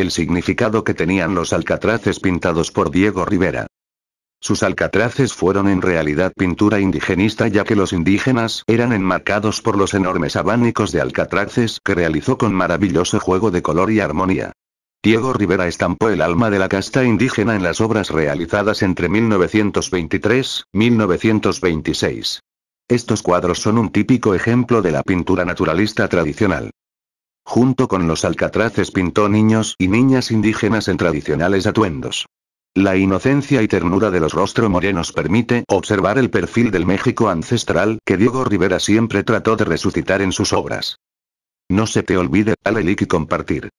el significado que tenían los alcatraces pintados por Diego Rivera. Sus alcatraces fueron en realidad pintura indigenista ya que los indígenas eran enmarcados por los enormes abanicos de alcatraces que realizó con maravilloso juego de color y armonía. Diego Rivera estampó el alma de la casta indígena en las obras realizadas entre 1923 y 1926. Estos cuadros son un típico ejemplo de la pintura naturalista tradicional. Junto con los alcatraces pintó niños y niñas indígenas en tradicionales atuendos. La inocencia y ternura de los rostros morenos permite observar el perfil del México ancestral que Diego Rivera siempre trató de resucitar en sus obras. No se te olvide, dale like y compartir.